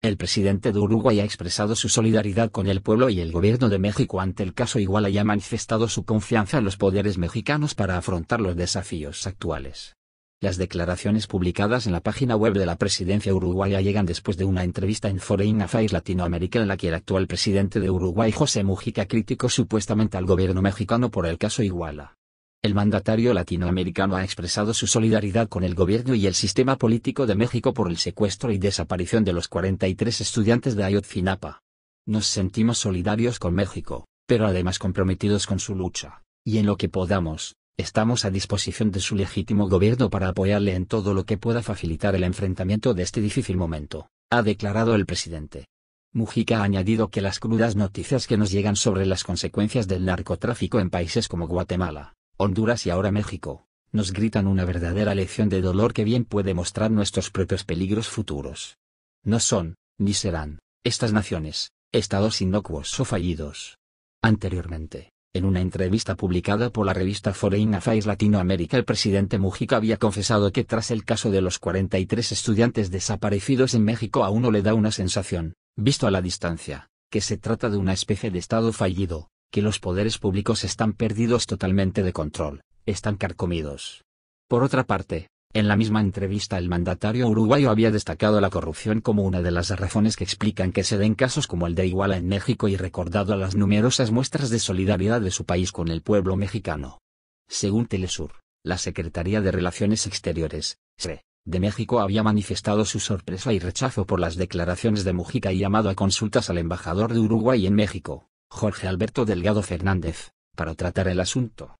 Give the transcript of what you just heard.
El presidente de Uruguay ha expresado su solidaridad con el pueblo y el gobierno de México ante el caso Iguala y ha manifestado su confianza en los poderes mexicanos para afrontar los desafíos actuales. Las declaraciones publicadas en la página web de la presidencia uruguaya llegan después de una entrevista en Foreign Affairs Latinoamérica en la que el actual presidente de Uruguay José Mujica criticó supuestamente al gobierno mexicano por el caso Iguala el mandatario latinoamericano ha expresado su solidaridad con el gobierno y el sistema político de México por el secuestro y desaparición de los 43 estudiantes de Ayotzinapa. Nos sentimos solidarios con México, pero además comprometidos con su lucha, y en lo que podamos, estamos a disposición de su legítimo gobierno para apoyarle en todo lo que pueda facilitar el enfrentamiento de este difícil momento, ha declarado el presidente. Mujica ha añadido que las crudas noticias que nos llegan sobre las consecuencias del narcotráfico en países como Guatemala, Honduras y ahora México, nos gritan una verdadera lección de dolor que bien puede mostrar nuestros propios peligros futuros. No son, ni serán, estas naciones, estados inocuos o fallidos. Anteriormente, en una entrevista publicada por la revista Foreign Affairs Latinoamérica, el presidente Mujica había confesado que tras el caso de los 43 estudiantes desaparecidos en México a uno le da una sensación, visto a la distancia, que se trata de una especie de estado fallido, que los poderes públicos están perdidos totalmente de control, están carcomidos. Por otra parte, en la misma entrevista el mandatario uruguayo había destacado la corrupción como una de las razones que explican que se den casos como el de Iguala en México y recordado las numerosas muestras de solidaridad de su país con el pueblo mexicano. Según Telesur, la Secretaría de Relaciones Exteriores, de México había manifestado su sorpresa y rechazo por las declaraciones de Mujica y llamado a consultas al embajador de Uruguay en México. Jorge Alberto Delgado Fernández, para tratar el asunto.